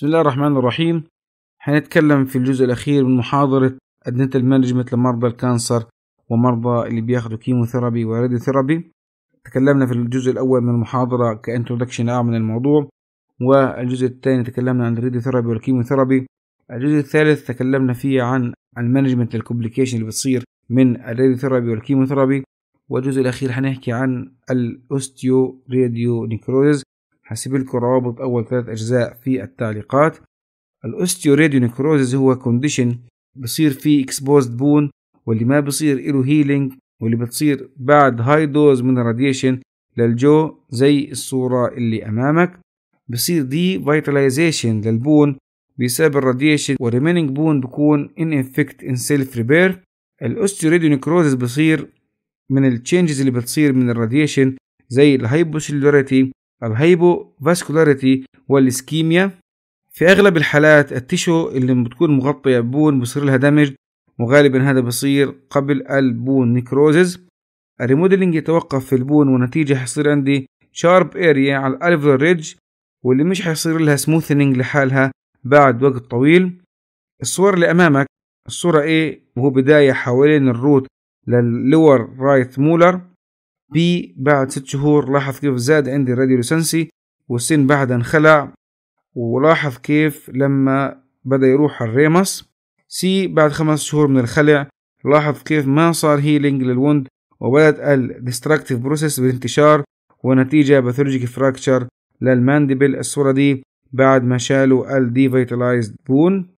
بسم الله الرحمن الرحيم حنتكلم في الجزء الأخير من محاضرة الدنتال مانجمنت لمرضى الكانسر ومرضى اللي ثيرابي كيموثيرابي ثيرابي تكلمنا في الجزء الأول من المحاضرة كانترودكشن عام آه من الموضوع والجزء الثاني تكلمنا عن والكيمو والكيموثيرابي الجزء الثالث تكلمنا فيه عن المانجمنت الكومبليكيشن اللي بتصير من والكيمو والكيموثيرابي والجزء الأخير حنحكي عن الأوستيو راديو نيكروز هسيب لكم روابط أول ثلاث أجزاء في التعليقات الأستيوريديونيكروزيس هو كونديشن بصير فيه اكسبوزد بون واللي ما بصير له هيلينج واللي بتصير بعد هاي دوز من الراديشن للجو زي الصورة اللي أمامك بصير دي فيتاليزيشن للبون بسبب الراديشن والريمينينج بون بكون ان انفكت ان سيلف ريبير الاوستيوريدونيكروزس بصير من التشينجز اللي بتصير من الراديشن زي الهايبوسيلوريتي الهيبو فاسكولاريتي والإسكيميا في أغلب الحالات التشو اللي بتكون مغطية بون بصير لها دمج وغالبا هذا بصير قبل البون نيكروزز الريموديلنج يتوقف في البون ونتيجة حيصير عندي شارب اريا على الالفر ريدج واللي مش حيصير لها سموثنينج لحالها بعد وقت طويل الصور اللي امامك الصورة A وهو بداية حوالين الروت لللور رايت مولر بي بعد ست شهور لاحظ كيف زاد عندي الراديوليسنسي والسن بعدها انخلع ولاحظ كيف لما بدأ يروح الريمس سي بعد خمس شهور من الخلع لاحظ كيف ما صار هيلينج للوند وبدأت الديستركتيف بروسيس بالانتشار ونتيجة باثولوجيك فراكشر للمانديبل الصورة دي بعد ما شالوا الديفيتالايزد بون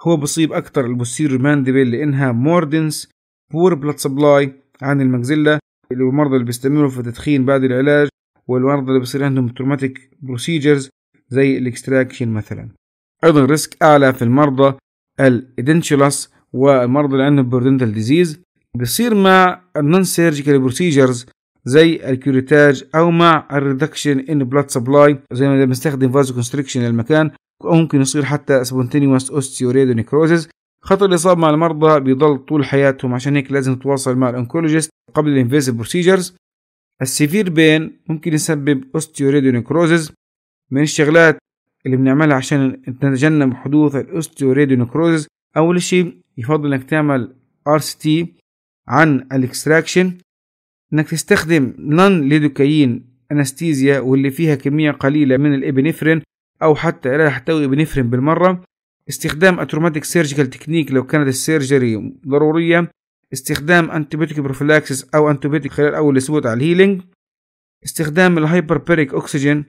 هو بصيب أكتر البوستيريور مانديبل لأنها موردنس بور بلاد سبلاي عن المجزلة المرضى اللي بيستمروا في تدخين بعد العلاج والمرضى اللي بيصير عندهم تروماتيك بروسيجرز زي الاكستراكشن مثلا ايضا ريسك اعلى في المرضى الادنشولاس والمرضى اللي عندهم بيردنتال ديزيز بيصير مع النون سيرجيكال بروسيجرز زي الكيوريتاج او مع الريدكشن ان بلاد سبلاي زي ما بنستخدم فازو كونستريكشن للمكان وممكن يصير حتى سبونتينيوس اوستيوريدو نيكروزز خطر الإصابة مع المرضى بيضل طول حياتهم عشان هيك لازم تتواصل مع الأنكولوجيست قبل الانفيزيف بروسيجرز السيفير بين ممكن يسبب أوستيوريدونيكروزز من الشغلات اللي بنعملها عشان نتجنب حدوث الأوستيوريدونيكروزز أول شيء يفضل إنك تعمل ار تي عن الاكستراكشن إنك تستخدم نون ليدوكاين أنستيزيا واللي فيها كمية قليلة من الإبنفرين أو حتى لا تحتوي إبنفرين بالمرة استخدام اتروماتيك سيرجيكال تكنيك لو كانت السيرجري ضرورية استخدام انتيبيوتيك بروفلاكسس او انتيبيوتيك خلال اول اسبوع على الهيلينج استخدام الهايبربيريك اوكسجين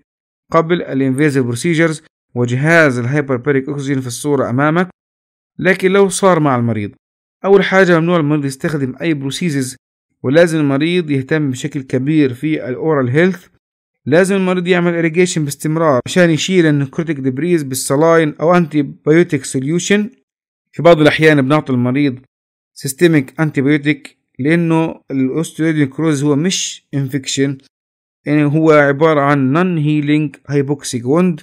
قبل الانفيزيف بروسيجرز وجهاز الهايبربيريك اوكسجين في الصورة امامك لكن لو صار مع المريض اول حاجة ممنوع المريض يستخدم اي بروسيزز ولازم المريض يهتم بشكل كبير في الاورال هيلث لازم المريض يعمل اريجيشن باستمرار عشان يشيل النكروتيك دبريز بالصلاين او انتي بايوتيك سوليوشن في بعض الاحيان بنعطي المريض سيستميك انتي بايوتيك لانه الاوستيويد نكروز هو مش انفكشن يعني هو عبارة عن نون هيلينج هايبوكسيك وند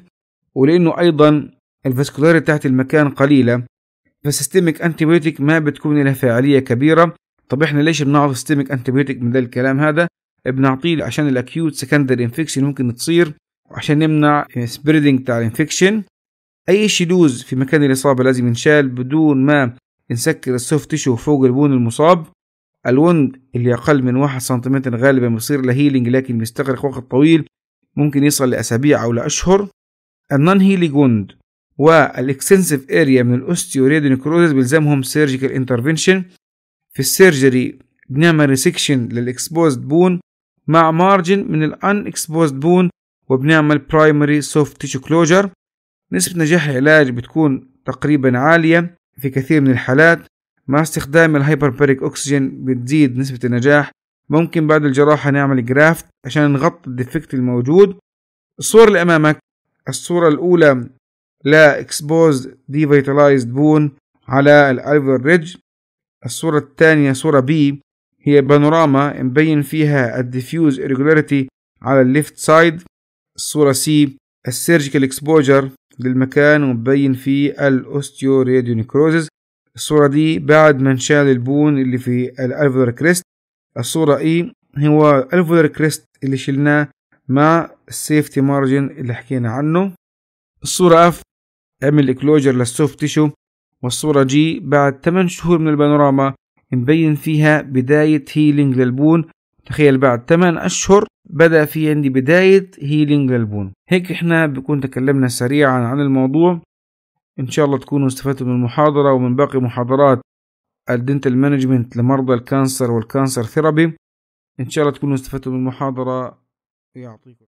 ولانه ايضا الفاسكولاريتي تحت المكان قليلة انتي انتيبيوتيك ما بتكون لها فاعلية كبيرة طب احنا ليش بنعرف سيستميك انتيبيوتيك من ده الكلام هذا بنعطيه عشان الاكيوت سكندري انفكشن ممكن تصير وعشان نمنع سبريدنج تاع الانفكشن اي شيء لوز في مكان الاصابه لازم ينشال بدون ما نسكر السوفت تيشو فوق البون المصاب الوند اللي اقل من واحد سنتيمتر غالبا بيصير له هيلينج لكن بيستغرق وقت طويل ممكن يصل لاسابيع او لاشهر النون هيلينج وند والاكستنسيف اريا من الاوستيوريدونيكروزز بيلزمهم سيرجيكال انترفنشن في السيرجري بنعمل ريسكشن للاكسبوزد بون مع مارجن من الان اكسبوزد بون وبنعمل برايمري سوفت تيشو كلوجر نسبة نجاح العلاج بتكون تقريبا عالية في كثير من الحالات مع استخدام الهايبربريك أكسجين بتزيد نسبة النجاح ممكن بعد الجراحة نعمل جرافت عشان نغطي الديفكت الموجود الصور اللي أمامك الصورة الأولى لا اكسبوز ديفيتالايزد بون على الالفر ريدج الصورة الثانية صورة بي هي بانوراما مبين فيها الديفيوز ايريجولاريتي على الليفت سايد الصورة سي السيرجيكال اكسبوجر للمكان ومبين فيه الاوستيوريديونيكروزز الصورة دي بعد ما انشال البون اللي في الالفولار كريست الصورة اي e هو الالفولار كريست اللي شلناه مع السيفتي مارجن اللي حكينا عنه الصورة اف عمل اكلوجر للسوفت تيشو والصورة جي بعد 8 شهور من البانوراما مبين فيها بداية هيلينج للبون تخيل بعد 8 أشهر بدأ في عندي بداية هيلينج للبون هيك احنا بكون تكلمنا سريعا عن الموضوع ان شاء الله تكونوا استفدتوا من المحاضرة ومن باقي محاضرات الدنتال مانجمنت لمرضى الكانسر والكانسر ثيرابي ان شاء الله تكونوا استفدتوا من المحاضرة يعطيكم